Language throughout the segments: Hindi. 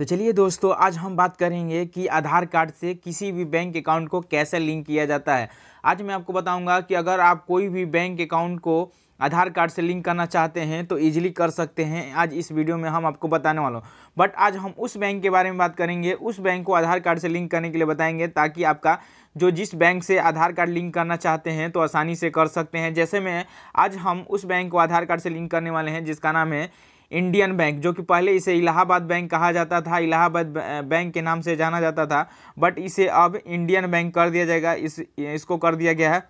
तो चलिए दोस्तों आज हम बात करेंगे कि आधार कार्ड से किसी भी बैंक अकाउंट को कैसे लिंक किया जाता है आज मैं आपको बताऊंगा कि अगर आप कोई भी बैंक अकाउंट को आधार कार्ड से लिंक करना चाहते हैं तो इजीली कर सकते हैं आज इस वीडियो में हम आपको बताने वाला हूँ बट आज हम उस बैंक के बारे में बात करेंगे उस बैंक को आधार कार्ड से लिंक करने के लिए बताएंगे ताकि आपका जो जिस बैंक से आधार कार्ड लिंक करना चाहते हैं तो आसानी से कर सकते हैं जैसे में आज हम उस बैंक को आधार कार्ड से लिंक करने वाले हैं जिसका नाम है इंडियन बैंक जो कि पहले इसे इलाहाबाद बैंक कहा जाता था इलाहाबाद बैंक के नाम से जाना जाता था बट इसे अब इंडियन बैंक कर दिया जाएगा इस इसको कर दिया गया है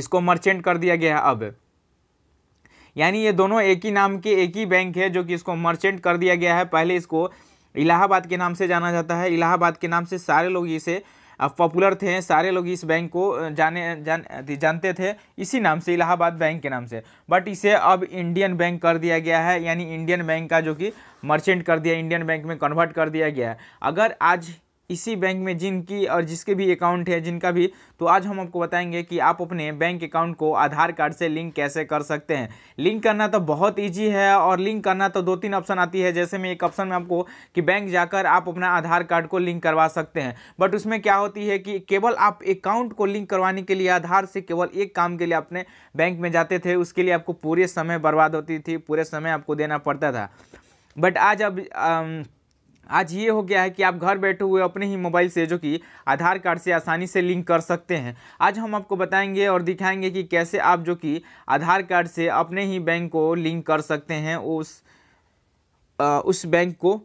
इसको मर्चेंट कर दिया गया है अब यानी ये दोनों एक ही नाम के एक ही बैंक है जो कि इसको मर्चेंट कर दिया गया है पहले इसको इलाहाबाद के नाम से जाना जाता है इलाहाबाद के नाम से सारे लोग इसे पॉपुलर थे सारे लोग इस बैंक को जाने जान जानते थे इसी नाम से इलाहाबाद बैंक के नाम से बट इसे अब इंडियन बैंक कर दिया गया है यानी इंडियन बैंक का जो कि मर्चेंट कर दिया इंडियन बैंक में कन्वर्ट कर दिया गया है अगर आज इसी बैंक में जिनकी और जिसके भी अकाउंट है जिनका भी तो आज हम आपको बताएंगे कि आप अपने बैंक अकाउंट को आधार कार्ड से लिंक कैसे कर सकते हैं लिंक करना तो बहुत ईजी है और लिंक करना तो दो तीन ऑप्शन आती है जैसे में एक ऑप्शन में आपको कि बैंक जाकर आप अपना आधार कार्ड को लिंक करवा सकते हैं बट उसमें क्या होती है कि केवल आप अकाउंट को लिंक करवाने के लिए आधार से केवल एक काम के लिए अपने बैंक में जाते थे उसके लिए आपको पूरे समय बर्बाद होती थी पूरे समय आपको देना पड़ता था बट आज अब आज ये हो गया है कि आप घर बैठे हुए अपने ही मोबाइल से जो कि आधार कार्ड से आसानी से लिंक कर सकते हैं आज हम आपको बताएंगे और दिखाएंगे कि कैसे आप जो कि आधार कार्ड से अपने ही बैंक को लिंक कर सकते हैं उस आ, उस बैंक को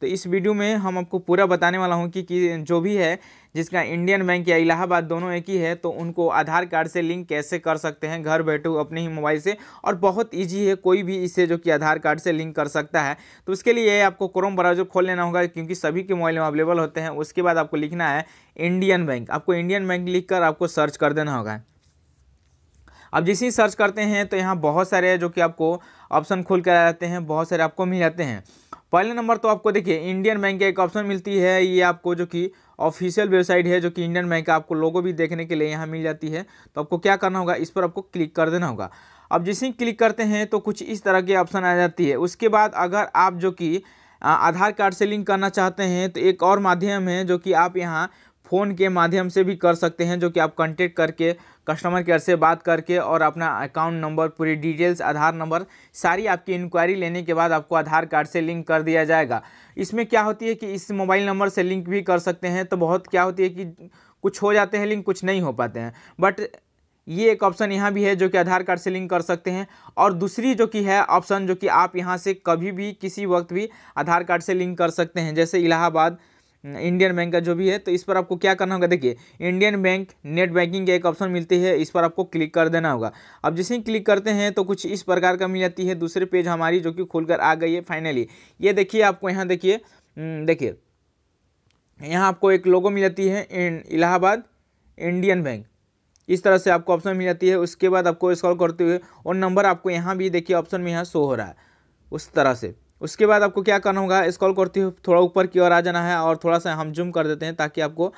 तो इस वीडियो में हम आपको पूरा बताने वाला हूँ कि, कि जो भी है जिसका इंडियन बैंक या इलाहाबाद दोनों एक ही है तो उनको आधार कार्ड से लिंक कैसे कर सकते हैं घर बैठे अपने ही मोबाइल से और बहुत ईजी है कोई भी इसे जो कि आधार कार्ड से लिंक कर सकता है तो उसके लिए आपको क्रोम ब्राउजर खोल लेना होगा क्योंकि सभी के मोबाइल में अवेलेबल होते हैं उसके बाद आपको लिखना है इंडियन बैंक आपको इंडियन बैंक लिख आपको सर्च कर देना होगा अब जैसे ही सर्च करते हैं तो यहाँ बहुत सारे जो कि आपको ऑप्शन खोल कर आ जाते हैं बहुत सारे आपको मिल जाते हैं पहले नंबर तो आपको देखिए इंडियन बैंक की एक ऑप्शन मिलती है ये आपको जो कि ऑफिशियल वेबसाइट है जो कि इंडियन बैंक का आपको लोगो भी देखने के लिए यहाँ मिल जाती है तो आपको क्या करना होगा इस पर आपको क्लिक कर देना होगा अब जैसे ही क्लिक करते हैं तो कुछ इस तरह के ऑप्शन आ जाती है उसके बाद अगर आप जो कि आधार कार्ड से लिंक करना चाहते हैं तो एक और माध्यम है जो कि आप यहाँ फ़ोन के माध्यम से भी कर सकते हैं जो कि आप कॉन्टेक्ट करके कस्टमर केयर से बात करके और अपना अकाउंट नंबर पूरी डिटेल्स आधार नंबर सारी आपकी इंक्वायरी लेने के बाद आपको आधार कार्ड से लिंक कर दिया जाएगा इसमें क्या होती है कि इस मोबाइल नंबर से लिंक भी कर सकते हैं तो बहुत क्या होती है कि कुछ हो जाते हैं लिंक कुछ नहीं हो पाते हैं बट ये एक ऑप्शन यहाँ भी है जो कि आधार कार्ड से लिंक कर सकते हैं और दूसरी जो कि है ऑप्शन जो कि आप यहाँ से कभी भी किसी वक्त भी आधार कार्ड से लिंक कर सकते हैं जैसे इलाहाबाद इंडियन बैंक का जो भी है तो इस पर आपको क्या करना होगा देखिए इंडियन बैंक नेट बैंकिंग का एक ऑप्शन मिलती है इस पर आपको क्लिक कर देना होगा अब जैसे ही क्लिक करते हैं तो कुछ इस प्रकार का मिल जाती है दूसरे पेज हमारी जो कि खुलकर आ गई है फाइनली ये देखिए आपको यहाँ देखिए हम्म, देखिए यहाँ आपको एक लोगो मिल जाती है इलाहाबाद इंडियन बैंक इस तरह से आपको ऑप्शन मिल जाती है उसके बाद आपको स्कॉल करते हुए और नंबर आपको यहाँ भी देखिए ऑप्शन में यहाँ शो हो रहा है उस तरह से उसके बाद आपको क्या करना होगा स्कॉल करते हुए थोड़ा ऊपर की ओर आ जाना है और थोड़ा सा हम जूम कर देते हैं ताकि आपको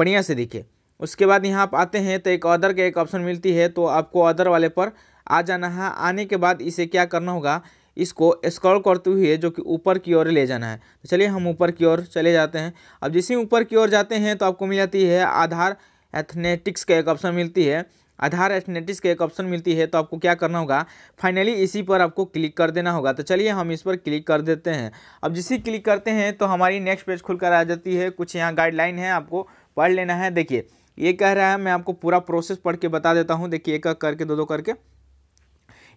बढ़िया से दिखे उसके बाद यहाँ आप आते हैं तो एक अदर का एक ऑप्शन मिलती है तो आपको अदर वाले पर आ जाना है आने के बाद इसे क्या करना होगा इसको स्क्रॉल करते हुए जो कि ऊपर की ओर ले जाना है तो चलिए हम ऊपर की ओर चले जाते हैं अब जिस ऊपर की ओर जाते हैं तो आपको मिल जाती है आधार एथनेटिक्स का एक ऑप्शन मिलती है आधार एथनेटिक्स का एक ऑप्शन मिलती है तो आपको क्या करना होगा फाइनली इसी पर आपको क्लिक कर देना होगा तो चलिए हम इस पर क्लिक कर देते हैं अब जिसे क्लिक करते हैं तो हमारी नेक्स्ट पेज खुलकर आ जाती है कुछ यहाँ गाइडलाइन है आपको पढ़ लेना है देखिए ये कह रहा है मैं आपको पूरा प्रोसेस पढ़ के बता देता हूँ देखिए एक एक करके दो दो करके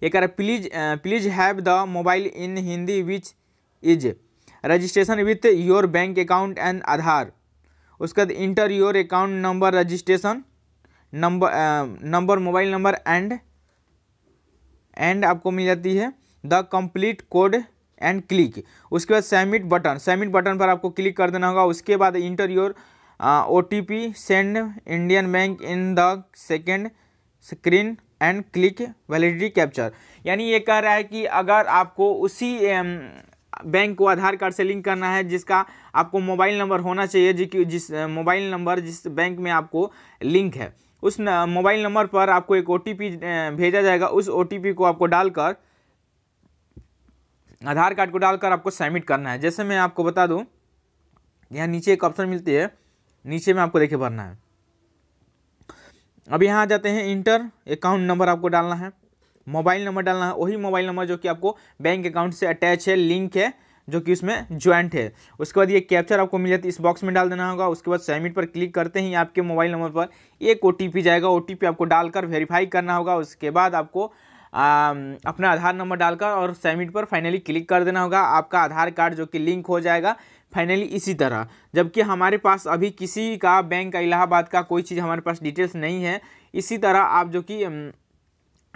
ये कह रहा है please please have the mobile in Hindi which is registration with your bank account and Aadhaar उसके बाद enter your account number registration number number mobile number and and आपको मिल जाती है the complete code and click उसके बाद सबमिट बटन सबमिट बटन पर आपको क्लिक कर देना होगा उसके बाद enter your O T P send Indian bank in the second screen and click validity capture यानी ये कह रहा है कि अगर आपको उसी बैंक को आधार कार्ड से लिंक करना है जिसका आपको मोबाइल नंबर होना चाहिए जिस मोबाइल नंबर जिस बैंक में आपको लिंक है उस मोबाइल नंबर पर आपको एक ओ भेजा जाएगा उस ओ को आपको डालकर आधार कार्ड को डालकर आपको सबमिट करना है जैसे मैं आपको बता दूं यहाँ नीचे एक ऑप्शन मिलती है नीचे में आपको देखे भरना है अब यहाँ आ जाते हैं इंटर अकाउंट नंबर आपको डालना है मोबाइल नंबर डालना है वही मोबाइल नंबर जो कि आपको बैंक अकाउंट से अटैच है लिंक है जो कि उसमें ज्वाइंट है उसके बाद ये कैप्चर आपको मिल जाती है इस बॉक्स में डाल देना होगा उसके बाद सबमिट पर क्लिक करते ही आपके मोबाइल नंबर पर एक ओ जाएगा ओ आपको डालकर वेरीफाई करना होगा उसके बाद आपको आ, अपना आधार नंबर डालकर और सबमिट पर फाइनली क्लिक कर देना होगा आपका आधार कार्ड जो कि लिंक हो जाएगा फाइनली इसी तरह जबकि हमारे पास अभी किसी का बैंक का इलाहाबाद का कोई चीज़ हमारे पास डिटेल्स नहीं है इसी तरह आप जो कि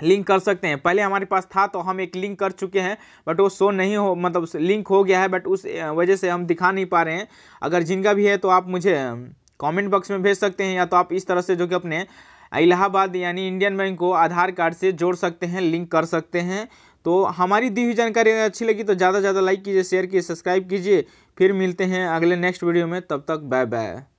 लिंक कर सकते हैं पहले हमारे पास था तो हम एक लिंक कर चुके हैं बट वो शो नहीं हो मतलब लिंक हो गया है बट उस वजह से हम दिखा नहीं पा रहे हैं अगर जिनका भी है तो आप मुझे कमेंट बॉक्स में भेज सकते हैं या तो आप इस तरह से जो कि अपने इलाहाबाद यानी इंडियन बैंक को आधार कार्ड से जोड़ सकते हैं लिंक कर सकते हैं तो हमारी दी हुई जानकारी अच्छी लगी तो ज़्यादा से ज़्यादा लाइक कीजिए शेयर कीजिए सब्सक्राइब कीजिए फिर मिलते हैं अगले नेक्स्ट वीडियो में तब तक बाय बाय